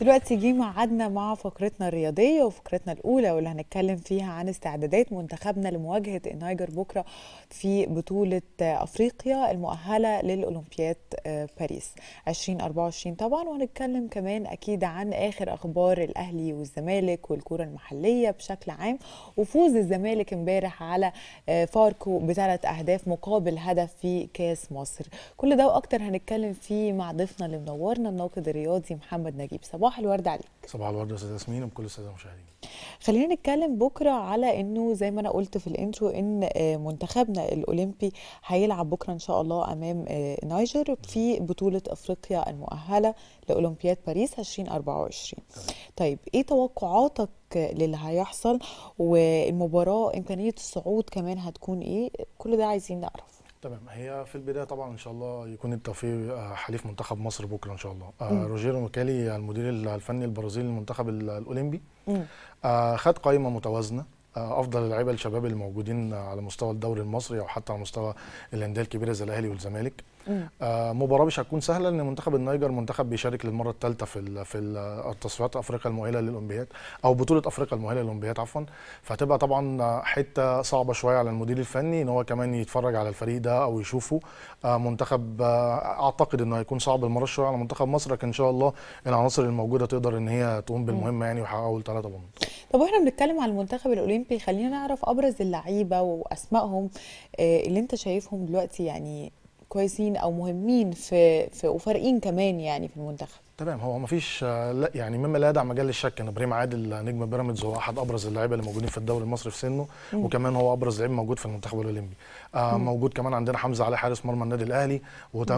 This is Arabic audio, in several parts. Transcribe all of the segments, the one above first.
دلوقتي جه ميعادنا مع فقرتنا الرياضيه وفقرتنا الاولى واللي هنتكلم فيها عن استعدادات منتخبنا لمواجهه النايجر بكره في بطوله افريقيا المؤهله للاولمبياد آه، باريس 2024 طبعا وهنتكلم كمان اكيد عن اخر اخبار الاهلي والزمالك والكره المحليه بشكل عام وفوز الزمالك امبارح على آه، فاركو بثلاث اهداف مقابل هدف في كاس مصر كل ده واكتر هنتكلم فيه مع ضيفنا اللي منورنا الناقد الرياضي محمد نجيب صباح صباح الورد عليك صباح الورد يا استاذ ياسمين وكل الساده المشاهدين خلينا نتكلم بكره على انه زي ما انا قلت في الانترو ان آه، منتخبنا الاولمبي هيلعب بكره ان شاء الله امام آه، نايجر في بطوله افريقيا المؤهله لاولمبياد باريس 2024 طيب ايه توقعاتك للي هيحصل والمباراه امكانيه الصعود كمان هتكون ايه كل ده عايزين نعرف تمام هي في البدايه طبعا ان شاء الله يكون التوفيق آه، حليف منتخب مصر بكره ان شاء الله آه، روجيرو ميكالي المدير الفني البرازيلي للمنتخب الاولمبي آه، خد قائمه متوازنه افضل اللعيبه الشباب الموجودين على مستوى الدوري المصري او حتى على مستوى الانديه الكبيره زي الاهلي والزمالك آه مباراه مش هتكون سهله لان منتخب النيجر منتخب بيشارك للمره الثالثه في الـ في التصفيات افريقيا المؤهله للاولمبياد او بطوله افريقيا المؤهله للاولمبياد عفوا فهتبقى طبعا حته صعبه شويه على المدير الفني ان هو كمان يتفرج على الفريق ده او يشوفه آه منتخب آه اعتقد انه هيكون صعب المره شويه على منتخب مصر لكن ان شاء الله العناصر الموجوده تقدر ان هي تقوم بالمهمه يعني ويحققوا الثلاثه بونت طب واحنا بنتكلم على المنتخب الاولمبي خلينا نعرف ابرز اللعيبه واسمائهم آه، اللي انت شايفهم دلوقتي يعني كويسين او مهمين في, في وفارقين كمان يعني في المنتخب تمام هو مفيش لا يعني مما لا يدع مجال للشك ان ابراهيم عادل نجم بيراميدز هو احد ابرز اللعيبه اللي موجودين في الدوري المصري في سنه وكمان هو ابرز لعيب موجود في المنتخب الاولمبي آه موجود كمان عندنا حمزه علي حارس مرمى النادي الاهلي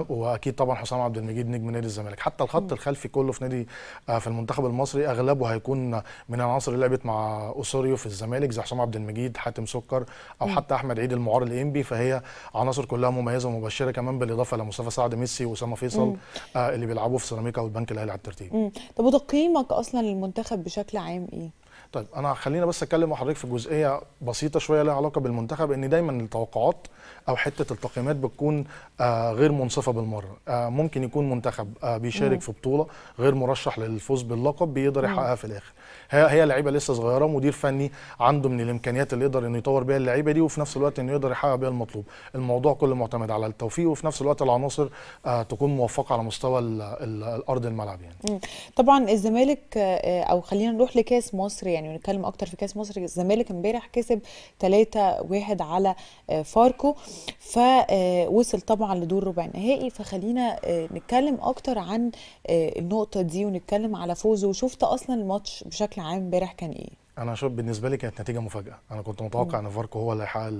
واكيد طبعا حسام عبد المجيد نجم نادي الزمالك حتى الخط مم. الخلفي كله في نادي آه في المنتخب المصري اغلبه هيكون من العناصر اللي لعبت مع اوسوريو في الزمالك زي حسام عبد المجيد حاتم سكر او مم. حتى احمد عيد المعار الانبي فهي عناصر كلها مميزه ومبشره كمان بالاضافه لمصطفى سعد ميسي واسامه فيصل آه اللي بيلعبوا في سيراميكا والبنك البنك الاهلي على الترتيب طب وتقييمك اصلا للمنتخب بشكل عام ايه طيب انا خلينا بس اتكلم مع حضرتك في جزئيه بسيطه شويه لها علاقه بالمنتخب ان دايما التوقعات او حته التقييمات بتكون آه، غير منصفه بالمره آه، ممكن يكون منتخب آه، بيشارك في بطوله غير مرشح للفوز باللقب بيقدر يحققها في الاخر هي هي لعيبه لسه صغيره مدير فني عنده من الامكانيات اللي يقدر انه يطور بيها اللعيبه دي وفي نفس الوقت انه يقدر يحقق بيها المطلوب الموضوع كله معتمد على التوفيق وفي نفس الوقت العناصر تكون موفقه على مستوى الارض الملعب يعني طبعا الزمالك او خلينا نروح لكاس مصر يعني يعني ونتكلم اكتر في كاس مصر الزمالك امبارح كسب 3 1 على آه، فاركو فوصل آه، طبعا لدور ربع نهائي فخلينا آه، نتكلم اكتر عن النقطه دي ونتكلم على فوزه وشفت اصلا الماتش بشكل عام امبارح كان ايه انا شوف بالنسبه لي كانت نتيجه مفاجاه انا كنت متوقع ان فاركو هو اللي هيحقق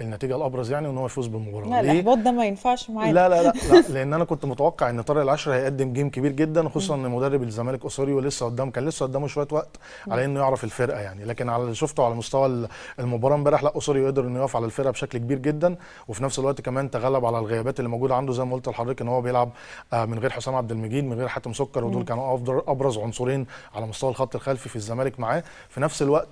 النتيجه الابرز يعني وان هو يفوز بالمباراه لا الاحباط ده ما ينفعش معايا لا, لا لا لا لان انا كنت متوقع ان طارق العشر هيقدم جيم كبير جدا خصوصا ان مدرب الزمالك اسوري لسه قدام كان لسه قدامه شويه وقت على انه يعرف الفرقه يعني لكن على اللي شفته على مستوى المباراه امبارح لا اسوري قدر انه يقف على الفرقه بشكل كبير جدا وفي نفس الوقت كمان تغلب على الغيابات اللي موجوده عنده زي ما قلت لحضرتك ان هو بيلعب آه، من غير حسام عبد المجيد من غير حاتم سكر ودول كانوا ابرز عنصرين على مستوى الخط الخلفي في الزمالك معاه في نفس الوقت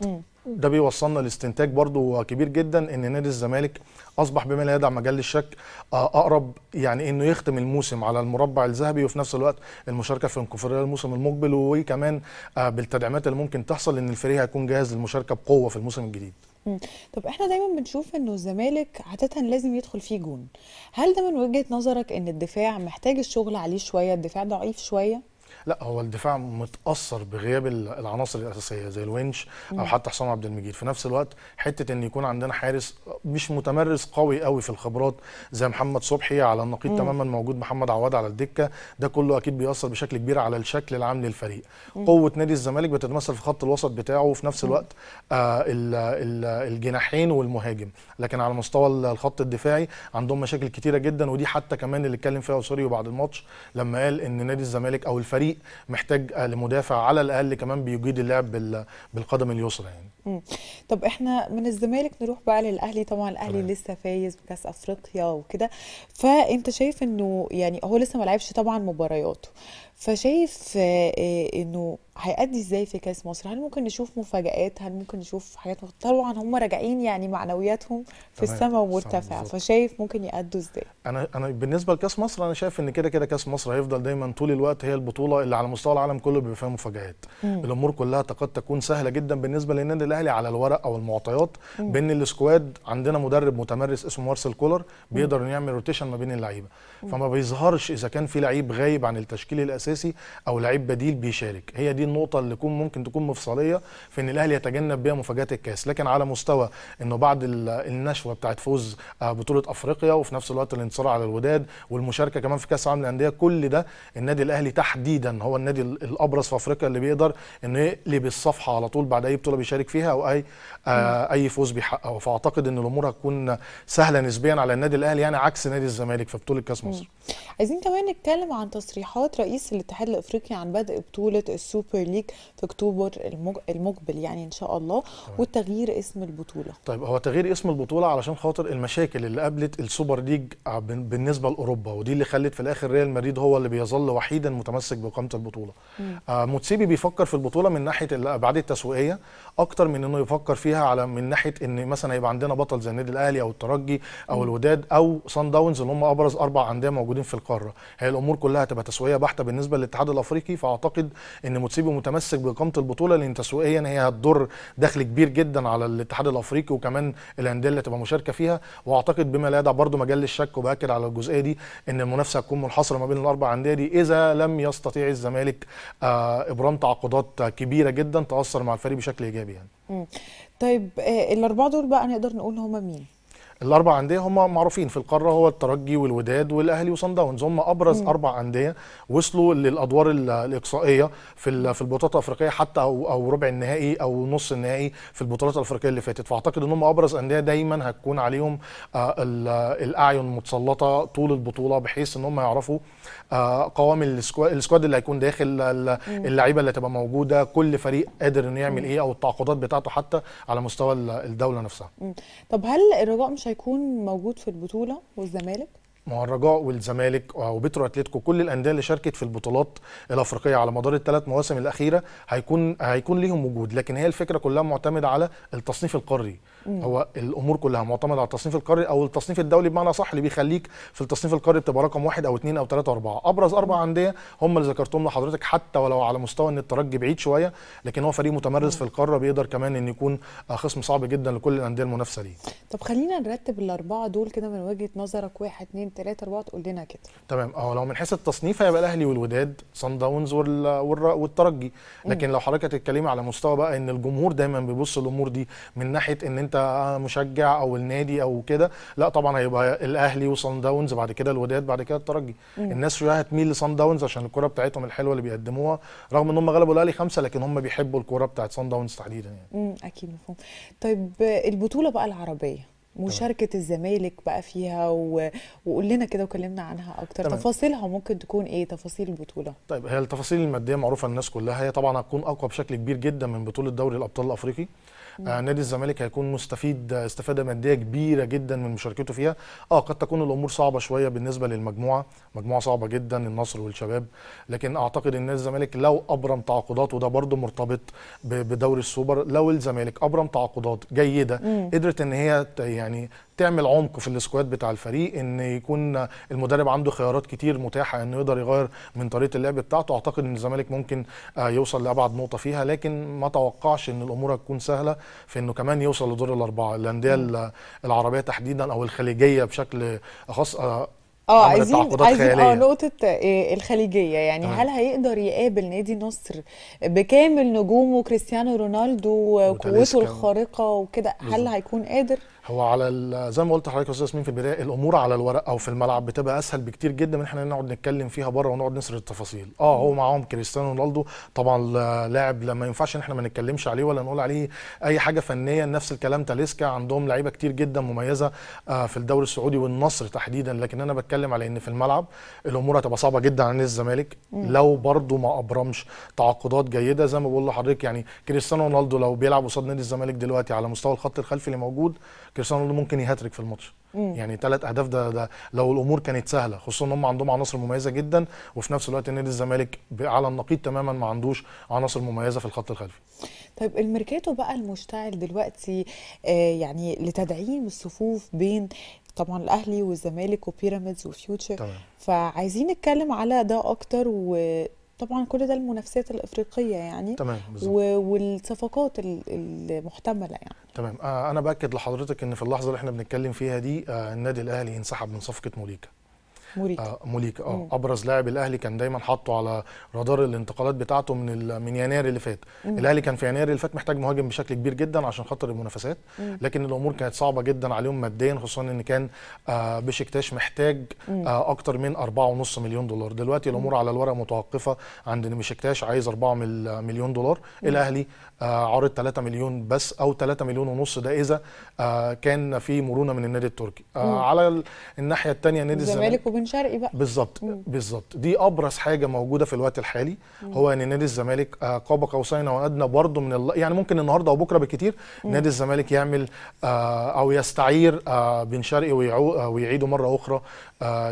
ده بيوصلنا لاستنتاج برضو كبير جدا ان نادي الزمالك اصبح بما لا يدع مجال للشك آه، اقرب يعني انه يختم الموسم على المربع الذهبي وفي نفس الوقت المشاركه في الكونفدراليه الموسم المقبل وكمان آه، بالتدعيمات اللي ممكن تحصل ان الفريق هيكون جاهز للمشاركه بقوه في الموسم الجديد طب احنا دايما بنشوف انه الزمالك عاده لازم يدخل فيه جون هل ده من وجهه نظرك ان الدفاع محتاج الشغل عليه شويه الدفاع ضعيف شويه لا هو الدفاع متاثر بغياب العناصر الاساسيه زي الونش او حتى حسام عبد المجيد في نفس الوقت حته ان يكون عندنا حارس مش متمرس قوي قوي في الخبرات زي محمد صبحي على النقيض تماما موجود محمد عواد على الدكه ده كله اكيد بيأثر بشكل كبير على الشكل العام للفريق مم. قوه نادي الزمالك بتتمثل في خط الوسط بتاعه وفي نفس الوقت آه الجناحين والمهاجم لكن على مستوى الخط الدفاعي عندهم مشاكل كتيره جدا ودي حتى كمان اللي اتكلم فيها اوسوريو بعد الماتش لما قال ان نادي الزمالك او الفريق الفريق محتاج لمدافع على الاقل كمان بيجيد اللعب بالقدم اليسرى يعني طب احنا من الزمالك نروح بقى للاهلي طبعا الاهلي طبعا. لسه فايز بكاس افريقيا وكده فانت شايف انه يعني هو لسه ما لعبش طبعا مبارياته فشايف آه، انه هيأدي ازاي في كاس مصر هل ممكن نشوف مفاجآت هل ممكن نشوف حاجات طبعا هم راجعين يعني معنوياتهم في السماء ومرتفعه فشايف ممكن يأدوا ازاي انا انا بالنسبه لكاس مصر انا شايف ان كده كده كاس مصر هيفضل دايما طول الوقت هي البطوله اللي على مستوى العالم كله بيبقى فيها مفاجآت الامور كلها قد تكون سهله جدا بالنسبه للنادي الاهلي على الورق او المعطيات مم. بان السكواد عندنا مدرب متمرس اسمه مارسيل كولر بيقدر انه يعمل روتيشن ما بين اللعيبه فما بيظهرش اذا كان في لعيب غايب عن التشكيل الاساسي اساسي او لعيب بديل بيشارك هي دي النقطه اللي يكون ممكن تكون مفصليه في ان الاهلي يتجنب بيها مفاجات الكاس لكن على مستوى انه بعد النشوه بتاعت فوز آه، بطوله افريقيا وفي نفس الوقت الانتصار على الوداد والمشاركه كمان في كاس العالم للانديه كل ده النادي الاهلي تحديدا هو النادي الابرز في افريقيا اللي بيقدر انه يقلب الصفحه على طول بعد اي بطوله بيشارك فيها او اي آه اي فوز بيحققه فاعتقد ان الامور هتكون سهله نسبيا على النادي الاهلي يعني عكس نادي الزمالك في بطوله كاس مصر عايزين كمان نتكلم عن تصريحات رئيس الاتحاد الافريقي عن بدء بطوله السوبر ليج في اكتوبر المقبل يعني ان شاء الله وتغيير اسم البطوله طيب هو تغيير اسم البطوله علشان خاطر المشاكل اللي قابلت السوبر ليج آه، بالنسبه لاوروبا ودي اللي خلت في الاخر ريال مدريد هو اللي بيظل وحيدا متمسك باقامه البطوله آه موتسيبي بيفكر في البطوله من ناحيه الابعاد التسويقيه اكتر من انه يفكر فيها على من ناحيه ان مثلا يبقى عندنا بطل زي النادي الاهلي او الترجي او الوداد او صن داونز اللي هم ابرز اربع انديه موجودين في القاره هي الامور كلها هتبقى تسويقيه بحته بالنسبه بالنسبه للاتحاد الافريقي فاعتقد ان موتسيبي متمسك باقامه البطوله لان تسويقيا هي هتضر دخل كبير جدا على الاتحاد الافريقي وكمان الانديه اللي هتبقى مشاركه فيها واعتقد بما لا يدع برضه مجال للشك وباكد على الجزئيه دي ان المنافسه هتكون منحصره ما بين الاربع انديه دي اذا لم يستطيع الزمالك آه، ابرام تعاقدات كبيره جدا تاثر مع الفريق بشكل ايجابي يعني. طيب آه، الاربعه دول بقى نقدر نقول هم مين؟ الاربع انديه هم معروفين في القاره هو الترجي والوداد والاهلي وصن داونز هم ابرز مم. اربع انديه وصلوا للادوار الاقصائيه في في البطولات الافريقيه حتى او او ربع النهائي او نص النهائي في البطولات الافريقيه اللي فاتت فاعتقد ان هم ابرز انديه دايما هتكون عليهم آه، الاعين متسلطه طول البطوله بحيث ان هم يعرفوا آه، قوام السكواد اللي هيكون داخل اللعيبه اللي هتبقى موجوده كل فريق قادر انه يعمل ايه او التعاقدات بتاعته حتى على مستوى الدوله نفسها. مم. طب هل الرجاء مش هيكون موجود في البطوله والزمالك ما هو الرجاء والزمالك وبترو اتلتيكو كل الانديه اللي شاركت في البطولات الافريقيه على مدار الثلاث مواسم الاخيره هيكون هيكون ليهم وجود لكن هي الفكره كلها معتمده على التصنيف القاري مم. هو الامور كلها معتمده على التصنيف القاري او التصنيف الدولي بمعنى صح اللي بيخليك في التصنيف القاري بتبقى رقم واحد او اثنين او ثلاثه اربعه ابرز اربع انديه هم اللي ذكرتهم لحضرتك حتى ولو على مستوى ان الترجي بعيد شويه لكن هو فريق متمرس في القاره بيقدر كمان ان يكون آه، خصم صعب جدا لكل الانديه المنافسه ليه طب خلينا نرتب الاربعه دول كده من وجهه نظرك واحد اثنين ثلاثه اربعه تقول لنا كده تمام اه لو من حيث التصنيف هيبقى الاهلي والوداد صن داونز والترجي لكن لو حضرتك هتتكلمي على مستوى بقى ان الجمهور دايما بيبص الامور دي من ناحيه ان انت آه، مشجع او النادي او كده لا طبعا هيبقى الاهلي وصن داونز بعد كده الوداد بعد كده الترجي مم. الناس شويه هتميل لصن داونز عشان الكره بتاعتهم الحلوه اللي بيقدموها رغم ان هم غلبوا الاهلي خمسه لكن هم بيحبوا الكوره بتاعت صن داونز تحديدا يعني مم. اكيد مفهوم طيب البطوله بقى العربيه مشاركه الزمالك بقى فيها و... وقول لنا كده وكلمنا عنها اكتر تمام. تفاصيلها ممكن تكون ايه تفاصيل البطوله طيب هي التفاصيل الماديه معروفه للناس كلها هي طبعا هتكون اقوى بشكل كبير جدا من بطوله دوري الابطال الافريقي آه نادي الزمالك هيكون مستفيد استفاده ماديه كبيره جدا من مشاركته فيها اه قد تكون الامور صعبه شويه بالنسبه للمجموعه مجموعه صعبه جدا النصر والشباب لكن اعتقد ان نادي الزمالك لو ابرم تعاقدات وده برده مرتبط بدوري السوبر لو الزمالك ابرم تعاقدات جيده مم. قدرت ان هي يعني تعمل عمق في السكواد بتاع الفريق ان يكون المدرب عنده خيارات كتير متاحه انه يقدر يغير من طريقه اللعب بتاعته اعتقد ان الزمالك ممكن آه، يوصل لابعد نقطه فيها لكن ما توقعش ان الامور هتكون سهله في انه كمان يوصل لدور الاربعه الانديه العربيه تحديدا او الخليجيه بشكل خاص اه, آه، عايزين عايزين اه نقطة آه، الخليجية يعني آه. هل هيقدر يقابل نادي النصر بكامل نجومه كريستيانو رونالدو وقوته الخارقة وكده هل هيكون قادر؟ هو على زي ما قلت لحضرتك يا استاذ ياسمين في البدايه الامور على الورق او في الملعب بتبقى اسهل بكتير جدا من احنا نقعد نتكلم فيها بره ونقعد نسرد التفاصيل اه هو معاهم كريستيانو رونالدو طبعا لاعب لما ينفعش ان احنا ما نتكلمش عليه ولا نقول عليه اي حاجه فنيه نفس الكلام تاليسكا عندهم لعيبه كتير جدا مميزه آه، في الدوري السعودي والنصر تحديدا لكن انا بتكلم على ان في الملعب الامور هتبقى صعبه جدا على الزمالك لو برده ما ابرمش تعاقدات جيده زي ما بقول لحضرتك يعني كريستيانو رونالدو لو بيلعب قصاد نادي الزمالك دلوقتي على مستوى الخط الخلفي اللي موجود كريستيانو رونالدو ممكن يهاتريك في الماتش يعني ثلاث اهداف ده, ده لو الامور كانت سهله خصوصا ان هم عندهم عناصر مميزه جدا وفي نفس الوقت نادي الزمالك على النقيض تماما ما عندوش عناصر مميزه في الخط الخلفي. طيب الميركاتو بقى المشتعل دلوقتي آه يعني لتدعيم الصفوف بين طبعا الاهلي والزمالك وبيراميدز وفيوتشر فعايزين نتكلم على ده اكتر و طبعا كل ده المنافسات الافريقيه يعني تمام و... والصفقات المحتمله يعني تمام آه انا باكد لحضرتك ان في اللحظه اللي احنا بنتكلم فيها دي آه النادي الاهلي ينسحب من صفقه موليكا موريكا آه اه مم. ابرز لاعب الاهلي كان دايما حاطه على رادار الانتقالات بتاعته من من يناير اللي فات مم. الاهلي كان في يناير اللي فات محتاج مهاجم بشكل كبير جدا عشان خاطر المنافسات مم. لكن الامور كانت صعبه جدا عليهم ماديا خصوصا ان كان آه بشكتاش محتاج آه اكتر من 4.5 مليون دولار دلوقتي الامور مم. على الورق متوقفه عند ان بشكتاش عايز 4 مليون دولار مم. الاهلي آه عرض 3 مليون بس او 3 مليون ونص ده اذا آه كان في مرونه من النادي التركي آه على الناحيه الثانيه نادي الزمالك بن شرقي بقى بالظبط بالظبط دي ابرز حاجه موجوده في الوقت الحالي مم. هو ان نادي الزمالك آه، قاب قوسين او ادنى برضه من الل... يعني ممكن النهارده او بكره بالكتير مم. نادي الزمالك يعمل آه، او يستعير آه، بن شرقي ويعو... ويعيده مره اخرى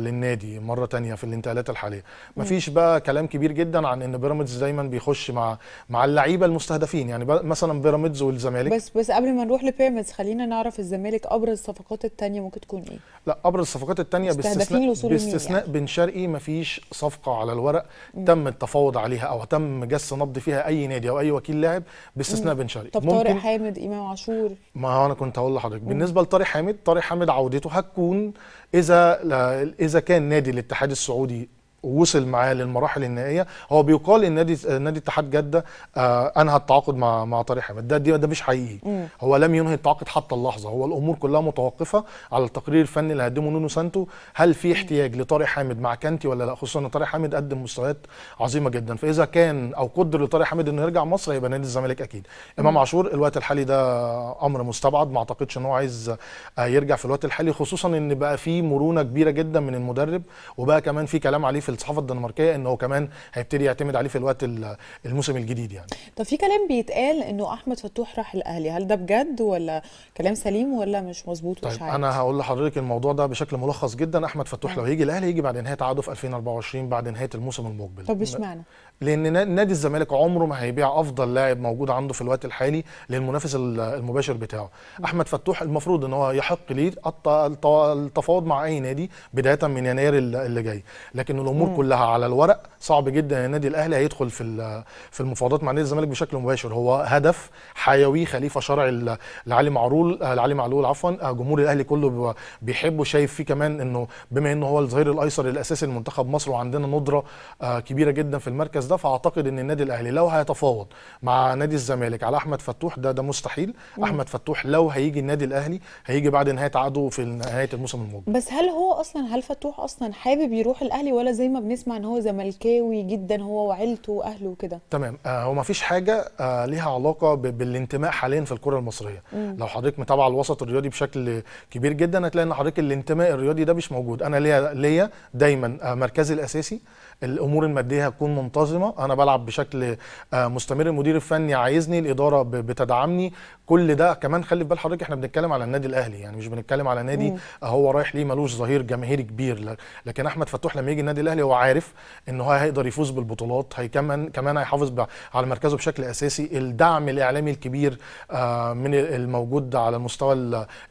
للنادي مره ثانيه في الانتقالات الحاليه مفيش بقى كلام كبير جدا عن ان بيراميدز دايما بيخش مع مع اللعيبه المستهدفين يعني مثلا بيراميدز والزمالك بس بس قبل ما نروح لبيراميدز خلينا نعرف الزمالك ابرز الصفقات الثانيه ممكن تكون ايه لا ابرز الصفقات الثانيه باستثناء باستثناء يعني. بن شرقي مفيش صفقه على الورق مم. تم التفاوض عليها او تم جس نبض فيها اي نادي او اي وكيل لاعب باستثناء بن شرقي طب طارق حامد امام عاشور ما هو انا كنت هقول لحضرتك بالنسبه لطارق حامد طارق حامد عودته هتكون اذا اذا كان نادي الاتحاد السعودي وصل معاه للمراحل النهائيه هو بيقال ان نادي نادي اتحاد جده آه، انهى التعاقد مع مع طارق حامد ده ده مش حقيقي مم. هو لم ينهي التعاقد حتى اللحظه هو الامور كلها متوقفه على التقرير الفني اللي هيقدمه نونو سانتو هل في احتياج لطارق حامد مع كانتي ولا لا خصوصا ان طارق حامد قدم مستويات عظيمه جدا فاذا كان او قدر لطارق حامد انه يرجع مصر هيبقى نادي الزمالك اكيد امام عاشور الوقت الحالي ده امر مستبعد ما اعتقدش ان هو عايز آه، يرجع في الوقت الحالي خصوصا ان بقى في مرونه كبيره جدا من المدرب وبقى كمان في كلام عليه في الصحافه الدنماركيه ان هو كمان هيبتدي يعتمد عليه في الوقت الموسم الجديد يعني طب في كلام بيتقال انه احمد فتوح راح الاهلي هل ده بجد ولا كلام سليم ولا مش مظبوط طيب عارف. انا هقول لحضرتك الموضوع ده بشكل ملخص جدا احمد فتوح آه. لو هيجي الاهلي هيجي بعد نهايه عقده في 2024 بعد نهايه الموسم المقبل طب اشمعنى لان نادي الزمالك عمره ما هيبيع افضل لاعب موجود عنده في الوقت الحالي للمنافس المباشر بتاعه احمد فتوح المفروض ان هو يحق ليه التفاوض مع اي نادي بدايه من يناير اللي جاي لكن الامور الامور مم. كلها على الورق صعب جدا ان النادي الاهلي هيدخل في في المفاوضات مع نادي الزمالك بشكل مباشر هو هدف حيوي خليفه شرعي لعلي معلول آه، لعلي معلول عفوا آه، جمهور الاهلي كله بيحبه شايف فيه كمان انه بما انه هو الظهير الايسر الاساسي لمنتخب مصر وعندنا ندره آه، كبيره جدا في المركز ده فاعتقد ان النادي الاهلي لو هيتفاوض مع نادي الزمالك على احمد فتوح ده ده مستحيل مم. احمد فتوح لو هيجي النادي الاهلي هيجي بعد نهايه عقده في نهايه الموسم الموجود بس هل هو اصلا هل فتوح اصلا حابب يروح الاهلي ولا زي زي ما بنسمع ان هو زملكاوي جدا هو وعيلته واهله وكده تمام آه هو ما فيش حاجه آه ليها علاقه بالانتماء حاليا في الكره المصريه مم. لو حضرتك متابعه الوسط الرياضي بشكل كبير جدا هتلاقي ان حضرتك الانتماء الرياضي ده مش موجود انا ليا ليا دايما آه مركزي الاساسي الامور الماديه هتكون منتظمه انا بلعب بشكل آه، مستمر المدير الفني عايزني الاداره بتدعمني كل ده كمان خلي في بال حضرتك احنا بنتكلم على النادي الاهلي يعني مش بنتكلم على نادي مم. هو رايح ليه ملوش ظهير جماهيري كبير لكن احمد فتوح لما يجي النادي الاهلي هو عارف ان هو هيقدر يفوز بالبطولات هيكمل كمان هيحافظ على مركزه بشكل اساسي الدعم الاعلامي الكبير آه، من الموجود على مستوى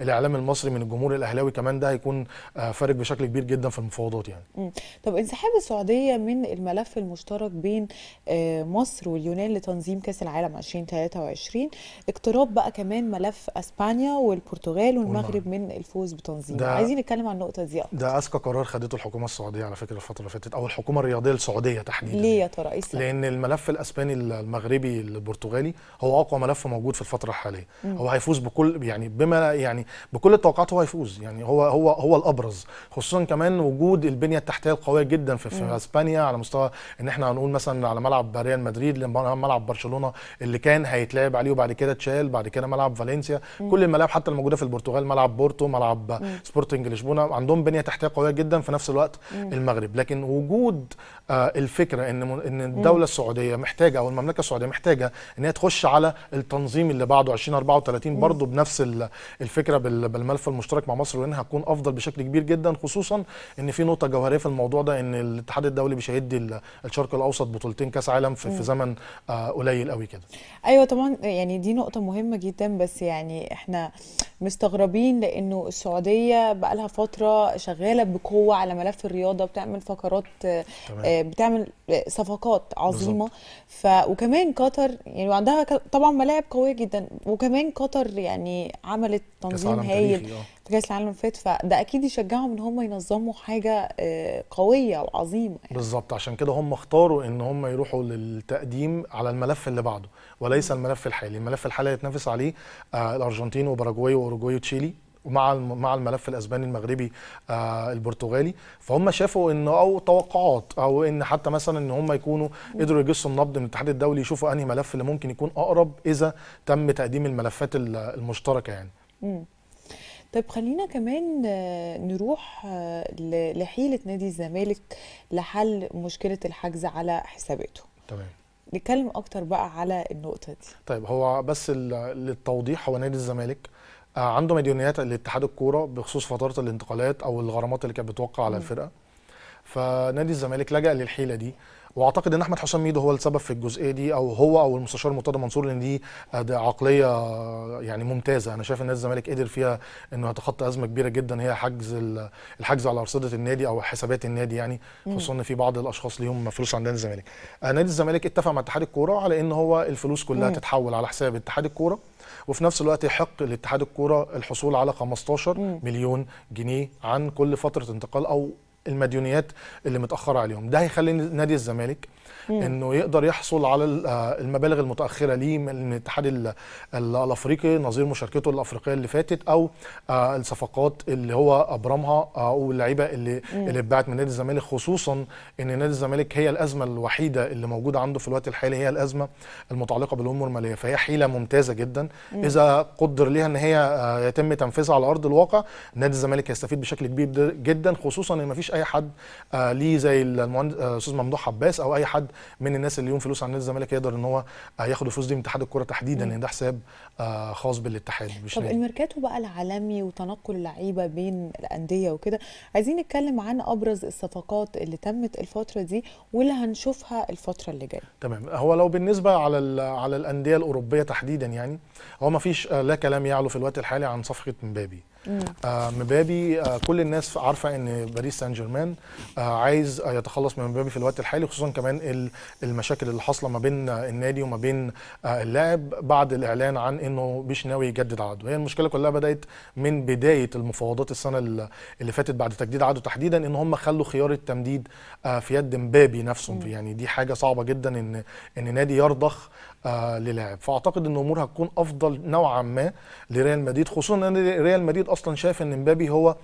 الاعلام المصري من الجمهور الاهلاوي كمان ده هيكون آه، فارق بشكل كبير جدا في المفاوضات يعني مم. طب انسحاب السعوديه من الملف المشترك بين آه، مصر واليونان لتنظيم كاس العالم 2023 اقتراب بقى كمان ملف اسبانيا والبرتغال والمغرب من الفوز بتنظيم عايزين نتكلم عن النقطه دي ده اذكى قرار خدته الحكومه السعوديه على فكره الفتره اللي فاتت او الحكومه الرياضيه السعوديه تحديدا ليه يا ترى إيه لان الملف الاسباني المغربي البرتغالي هو اقوى ملف موجود في الفتره الحاليه مم. هو هيفوز بكل يعني بما يعني بكل التوقعات هو هيفوز يعني هو هو هو الابرز خصوصا كمان وجود البنيه التحتيه القويه جدا في, في اسبانيا اسبانيا على مستوى ان احنا هنقول مثلا على ملعب ريال مدريد ملعب برشلونه اللي كان هيتلعب عليه وبعد كده اتشال بعد كده ملعب فالنسيا مم. كل الملاعب حتى الموجوده في البرتغال ملعب بورتو ملعب سبورتنج لشبونه عندهم بنيه تحتيه قويه جدا في نفس الوقت مم. المغرب لكن وجود آه، الفكره ان ان الدوله السعوديه محتاجه او المملكه السعوديه محتاجه ان هي تخش على التنظيم اللي بعده 2034 برضه بنفس الفكره بالملف المشترك مع مصر وانها هتكون افضل بشكل كبير جدا خصوصا ان في نقطه جوهريه في الموضوع ده ان الاتحاد الدولي مش هيدي الشرق الاوسط بطولتين كاس عالم في, في زمن آه، قليل قوي كده ايوه طبعا يعني دي نقطه مهمه جدا بس يعني احنا مستغربين لانه السعوديه بقى لها فتره شغاله بقوه على ملف الرياضه بتعمل فقرات آه، تمام. آه، بتعمل صفقات عظيمه ف وكمان قطر يعني وعندها طبعا ملاعب قويه جدا وكمان قطر يعني عملت تنظيم هايل في كاس العالم اللي فات فده اكيد يشجعهم ان هم ينظموا حاجه آه، قويه وعظيمه يعني. بالظبط عشان كده هم اختاروا ان هم يروحوا للتقديم على الملف اللي بعده وليس الملف الحالي الملف الحالي هيتنافس عليه آه، الارجنتين وباراجواي واوروجواي وتشيلي مع مع الملف الاسباني المغربي آه البرتغالي فهم شافوا ان او توقعات او ان حتى مثلا ان هم يكونوا قدروا يجسوا النبض من الاتحاد الدولي يشوفوا انهي ملف اللي ممكن يكون اقرب اذا تم تقديم الملفات المشتركه يعني. طيب خلينا كمان آه، نروح آه، لحيله نادي الزمالك لحل مشكله الحجز على حساباته تمام نتكلم اكتر بقى على النقطه دي طيب هو بس للتوضيح هو نادي الزمالك آه، عنده مديونيات لاتحاد الكوره بخصوص فتره الانتقالات او الغرامات اللي كانت بتوقع على الفرقه فنادي الزمالك لجأ للحيلة دي واعتقد ان احمد حسام ميدو هو السبب في الجزئيه دي او هو او المستشار مرتضى منصور لان دي عقليه يعني ممتازه انا شايف ان نادي الزمالك قدر فيها انه يتخطى ازمه كبيره جدا هي حجز الحجز على ارصده النادي او حسابات النادي يعني خصوصا ان في بعض الاشخاص ليهم فلوس عند نادي الزمالك آه، نادي الزمالك اتفق مع اتحاد الكوره على ان هو الفلوس كلها تتحول على حساب اتحاد الكوره وفي نفس الوقت يحق لاتحاد الكوره الحصول على 15 مليون جنيه عن كل فتره انتقال او المديونيات اللي متاخره عليهم ده هيخلي نادي الزمالك انه يقدر يحصل على آه، المبالغ المتاخره ليه من الاتحاد الافريقي نظير مشاركته الافريقيه اللي فاتت او آه، الصفقات اللي هو ابرمها او آه، اللعيبه اللي مم. اللي اتباعت من نادي الزمالك خصوصا ان نادي الزمالك هي الازمه الوحيده اللي موجوده عنده في الوقت الحالي هي الازمه المتعلقه بالامور الماليه فهي حيله ممتازه جدا مم. اذا قدر ليها ان هي يتم تنفيذها على ارض الواقع نادي الزمالك هيستفيد بشكل كبير جدا خصوصا ان مفيش اي حد ليه زي الاستاذ ممدوح عباس او اي حد من الناس اللي يوم فلوس على نادي الزمالك يقدر ان هو آه، ياخد الفلوس دي من اتحاد الكوره تحديدا لان يعني ده حساب آه، خاص بالاتحاد مش طب الميركاتو بقى العالمي وتنقل اللعيبه بين الانديه وكده عايزين نتكلم عن ابرز الصفقات اللي تمت الفتره دي واللي هنشوفها الفتره اللي جايه تمام هو لو بالنسبه على على الانديه الاوروبيه تحديدا يعني هو ما فيش آه، لا كلام يعلو في الوقت الحالي عن صفقه مبابي آه مبابي آه كل الناس عارفه ان باريس سان جيرمان آه عايز آه، يتخلص من مبابي في الوقت الحالي خصوصا كمان المشاكل اللي حاصله ما بين آه، النادي وما بين آه اللاعب بعد الاعلان عن انه مش ناوي يجدد عقده هي المشكله كلها بدات من بدايه المفاوضات السنه اللي فاتت بعد تجديد عقده تحديدا ان هم خلوا خيار التمديد آه في يد مبابي نفسه يعني دي حاجه صعبه جدا ان ان نادي يرضخ آه للاعب فاعتقد ان الامور هتكون افضل نوعا ما لريال مدريد خصوصا ان ريال مدريد اصلا شايف ان مبابي هو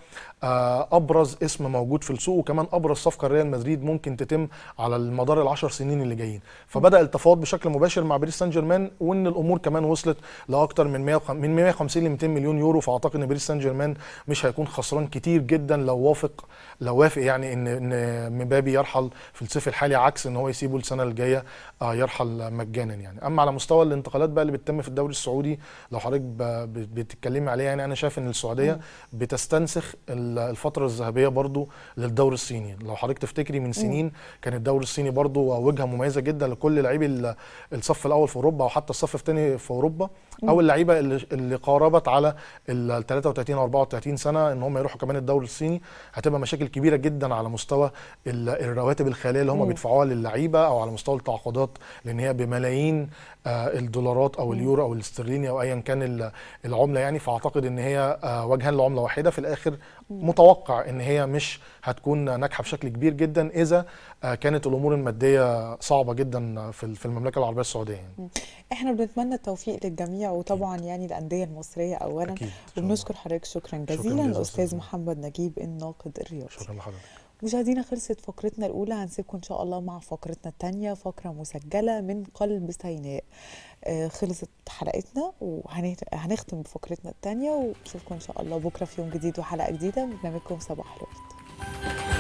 آه، ابرز اسم موجود في السوق وكمان ابرز صفقه ريال مدريد ممكن تتم على المدار العشر سنين اللي جايين فبدا التفاوض بشكل مباشر مع باريس سان جيرمان وان الامور كمان وصلت لاكثر من 100 من 150 ل 200 مليون يورو فاعتقد ان باريس سان جيرمان مش هيكون خسران كتير جدا لو وافق لو وافق يعني ان ان مبابي يرحل في الصيف الحالي عكس ان هو يسيبه السنه الجايه آه، يرحل مجانا يعني اما على مستوى الانتقالات بقى اللي بتتم في الدوري السعودي لو حضرتك بتتكلمي عليها يعني انا شايف ان السعوديه بتستنسخ الفتره الذهبيه برضو للدوري الصيني لو حضرتك تفتكري من سنين كان الدوري الصيني برضو وجهه مميزه جدا لكل لعيبه الصف الاول في اوروبا او حتى الصف الثاني في اوروبا او اللعيبه اللي قاربت على ال 33 او 34 سنه ان هم يروحوا كمان الدوري الصيني هتبقى مشاكل كبيره جدا على مستوى الرواتب الخياليه اللي هم بيدفعوها للعيبه او على مستوى التعاقدات لان هي بملايين آه، الدولارات او اليورو او الاسترليني او ايا كان العمله يعني فاعتقد ان هي آه، وجهان لعمله واحده في الاخر متوقع ان هي مش هتكون ناجحه بشكل كبير جدا اذا آه، كانت الامور الماديه صعبه جدا في المملكه العربيه السعوديه يعني. احنا بنتمنى التوفيق للجميع وطبعا يعني الانديه المصريه اولا وبنشكر حضرتك شكرا جزيلا الاستاذ محمد نجيب الناقد الرياضي شكرا لحضرتك مشاهدينا خلصت فقرتنا الاولى هنسيبكم ان شاء الله مع فقرتنا الثانيه فقره مسجله من قلب سيناء آه، خلصت حلقتنا وهنختم بفقرتنا الثانيه ونشوفكم ان شاء الله بكره في يوم جديد وحلقه جديده من برنامجكم صباح الورد